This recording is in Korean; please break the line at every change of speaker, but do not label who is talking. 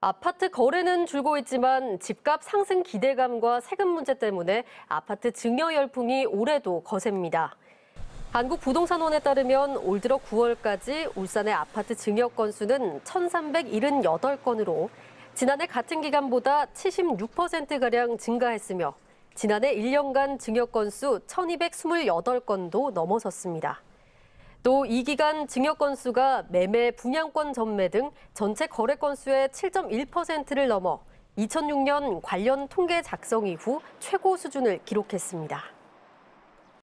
아파트 거래는 줄고 있지만 집값 상승 기대감과 세금 문제 때문에 아파트 증여 열풍이 올해도 거셉니다. 한국부동산원에 따르면 올 들어 9월까지 울산의 아파트 증여 건수는 1,378건으로 지난해 같은 기간보다 76%가량 증가했으며 지난해 1년간 증여 건수 1,228건도 넘어섰습니다. 또이 기간 증여 건수가 매매 분양권 전매 등 전체 거래 건수의 7.1%를 넘어 2006년 관련 통계 작성 이후 최고 수준을 기록했습니다.